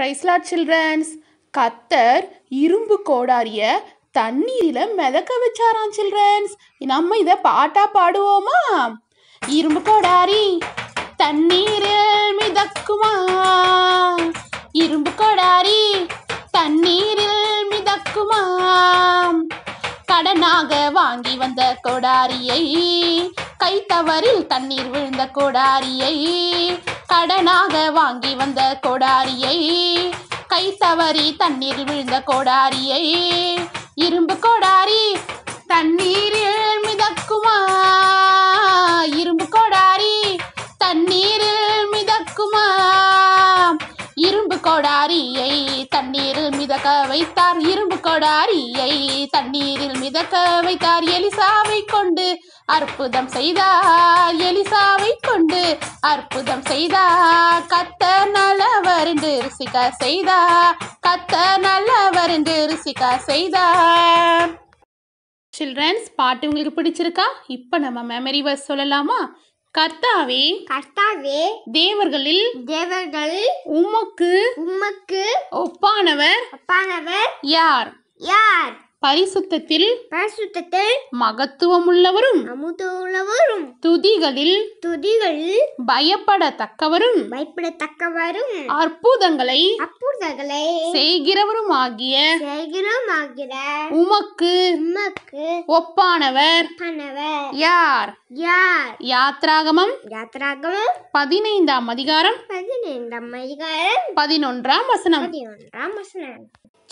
பிரைஸ்லா children's கத்தர் இரும்பு கோடாரிய தண்ணீரில் மிதக்க வச்சாராம் சில்ட்ரன்ஸ் நம்ம இதை பாட்டா பாடுவோமா இரும்பு கோடாரி தண்ணீரில் மிதக்குமா இரும்பு கோடாரி தண்ணீரில் மிதக்குமா கடனாக வாங்கி வந்த கொடாரியை கை தவறில் தண்ணீர் விழுந்த கொடாரியை கடனாக வாங்கி வந்த கொடாரியை கை தவறி தண்ணீர் விழுந்த கொடாரியை இரும்பு கொடாரி தண்ணீரில் மிதக்குமா இரும்பு கொடாரி தண்ணீரில் மிதக்குமா இரும்பு கொடாரியை தண்ணீரில் மிதக்க வைத்தார் இரும்பு கொடாரியை தண்ணீரில் மிதக்க வைத்தார் எலிசாவை கொண்டு அற்புதம் செய்தார் எலிசாவை கொண்டு அற்புதம் செய்தார் கத்த நல வருந்து ருசிகா செய்தா கத்த நல வருந்து ருசிகா செய்தா சில்ட்ரன்ஸ் பாட்டு உங்களுக்கு பிடிச்சிருக்கா இப்போ நம்ம மெமரி வர்ஸ் சொல்லலாமா கர்த்தாவே கர்த்தாவே தேவர்களில் தேவர்களில் உமக்கு உமக்கு ஒப்பானவர் ஒப்பானவர் யார் யார் பரிசுத்தத்தில் பரிசுத்தத்தில் உள்ளவரும் அமுதமுள்ளவரும் துதிகளில் துதிகளில் பயப்படத்தக்கவரும் பயப்படத்தக்கவரும் அற்புதங்களை அற்புதங்களை செய்கிறவரும் ஆகிய செய்கிறவரும் ஆகிற உமக்கு உமக்கு ஒப்பானவர் யார் யார் யாத்ராகமம் யாத்ராகமம் பதினைந்தாம் அதிகாரம் பதினைந்தாம் அதிகாரம் பதினொன்றாம் வசனம் பதினொன்றாம் வசனம்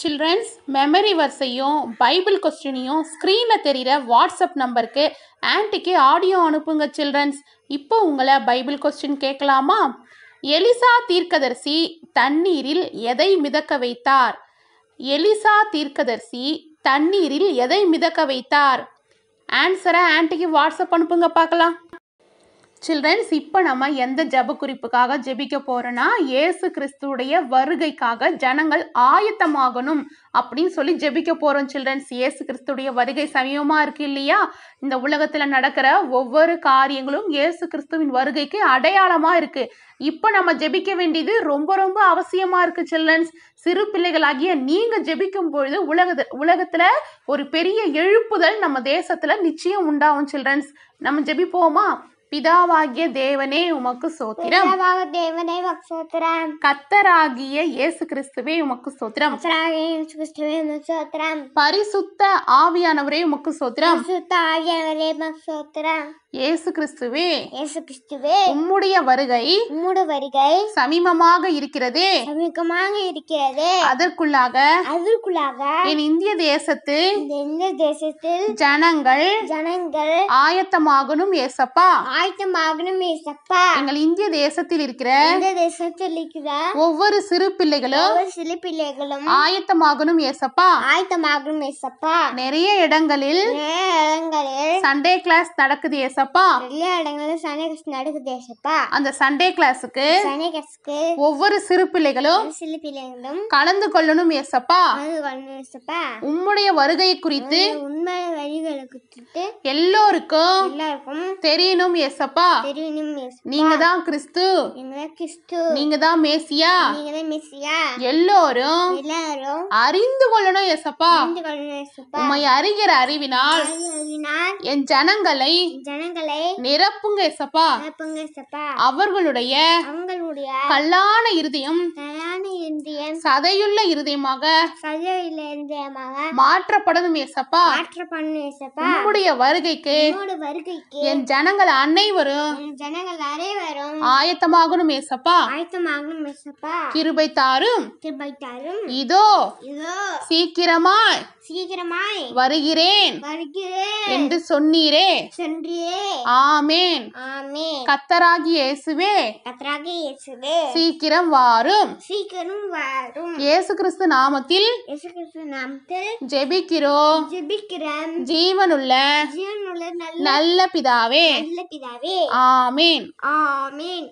சில்ட்ரன்ஸ் மெமரி வரிசையும் பைபிள் கொஸ்டினையும் ஸ்க்ரீனில் தெரிகிற வாட்ஸ்அப் நம்பருக்கு ஆன்ட்டிக்கு ஆடியோ அனுப்புங்க சில்ட்ரன்ஸ் இப்போ உங்களை பைபிள் கொஸ்டின் கேட்கலாமா எலிசா தீர்க்கதர்சி தண்ணீரில் எதை மிதக்க வைத்தார் எலிசா தீர்க்கதர்சி தண்ணீரில் எதை மிதக்க வைத்தார் ஆன்சரை ஆன்ட்டிக்கு வாட்ஸ்அப் அனுப்புங்க பார்க்கலாம் சில்ட்ரன்ஸ் இப்போ நம்ம எந்த ஜப குறிப்புக்காக ஜெபிக்க போகிறோன்னா ஏசு கிறிஸ்துடைய வருகைக்காக ஜனங்கள் ஆயத்தமாகணும் அப்படின்னு சொல்லி ஜெபிக்க போகிறோம் சில்ட்ரன்ஸ் ஏசு கிறிஸ்துடைய வருகை சமயமாக இருக்கு இல்லையா இந்த உலகத்தில் நடக்கிற ஒவ்வொரு காரியங்களும் ஏசு கிறிஸ்துவின் வருகைக்கு அடையாளமாக இருக்குது இப்போ நம்ம ஜெபிக்க வேண்டியது ரொம்ப ரொம்ப அவசியமாக இருக்குது சில்ட்ரன்ஸ் சிறு பிள்ளைகளாகிய நீங்கள் ஜெபிக்கும் பொழுது உலகத்து உலகத்தில் ஒரு பெரிய எழுப்புதல் நம்ம தேசத்தில் நிச்சயம் உண்டாகும் சில்ட்ரன்ஸ் நம்ம ஜெபிப்போமா பிதாவாகிய தேவனே உமக்கு சோத்திரம் தேவனே உமக்கு சோத்திரம் கத்தராகிய இயேசு கிறிஸ்துவே உமக்கு சோத்திரம் சோத்திரம் பரிசுத்த ஆவியானவரே உமக்கு சோத்திரம் ஆவியானவரே உமக்கு சோத்திரம் இயேசு கிறிஸ்துவே இயேசு கிறிஸ்துவே உம்முடைய வருகை உம்முடைய வருகை சமீபமாக இருக்கிறதே சமீபமாக இருக்கிறதே அதற்குள்ளாக அதற்குள்ளாக என் இந்திய தேசத்து இந்திய தேசத்தில் ஜனங்கள் ஜனங்கள் ஆயத்தமாகணும் ஏசப்பா ஆயத்தமாகணும் ஏசப்பா எங்கள் இந்திய தேசத்தில் இருக்கிற இந்த தேசத்தில் இருக்கிற ஒவ்வொரு சிறு பிள்ளைகளும் சிறு பிள்ளைகளும் ஆயத்தமாகணும் ஏசப்பா ஆயத்தமாகணும் ஏசப்பா நிறைய இடங்களில் நிறைய இடங்களில் சண்டே கிளாஸ் நடக்குது ஏசப்பா நிறைய இடங்களில் சண்டே கிளாஸ் நடக்குது ஏசப்பா அந்த சண்டே கிளாஸுக்கு சண்டே கிளாஸ்க்கு ஒவ்வொரு சிறு பிள்ளைகளும் சிறு பிள்ளைகளும் கலந்து கொள்ளணும் ஏசப்பா கலந்து உம்முடைய வருகை குறித்து உண்மை வரிகளை குறித்து எல்லோருக்கும் எல்லாருக்கும் தெரியணும் நீங்க தான் கிறிஸ்து நீங்க தான் மேசியா எல்லோரும் அறிந்து கொள்ளணும் ஏசப்பா உண்மை அறிகிற அறிவினால் என் ஜனங்களை ஜனங்களை நிரப்புங்க ஏசப்பா அவர்களுடைய கல்லான இருதயம் இந்தியம் சதையுள்ள இருதயமாக சதையுள்ள இருதயமாக மாற்றப்படணும் ஏசப்பா மாற்றப்படணும் ஏசப்பா உம்முடைய வருகைக்கு வருகைக்கு என் ஜனங்கள் அனைவரும் ஜனங்கள் அனைவரும் ஆயத்தமாகணும் ஏசப்பா ஆயத்தமாகணும் ஏசப்பா கிருபை தாரும் கிருபை தாரும் இதோ இதோ சீக்கிரமாய் சீக்கிரமாய் வருகிறேன் வருகிறேன் என்று சொன்னீரே சொன்றியே ஆமேன் ஆமேன் கத்தராகிய இயேசுவே இயேசுவே சீக்கிரம் வாரும் சீக்கிரம் வாரும் இயேசு கிறிஸ்து நாமத்தில் இயேசு கிறிஸ்து நாமத்தில் ஜெபிக்கிறோம் ஜெபிக்கிறோம் ஜீவனுள்ள ஜீவனுள்ள நல்ல பிதாவே நல்ல பிதாவே ஆமேன் ஆமேன்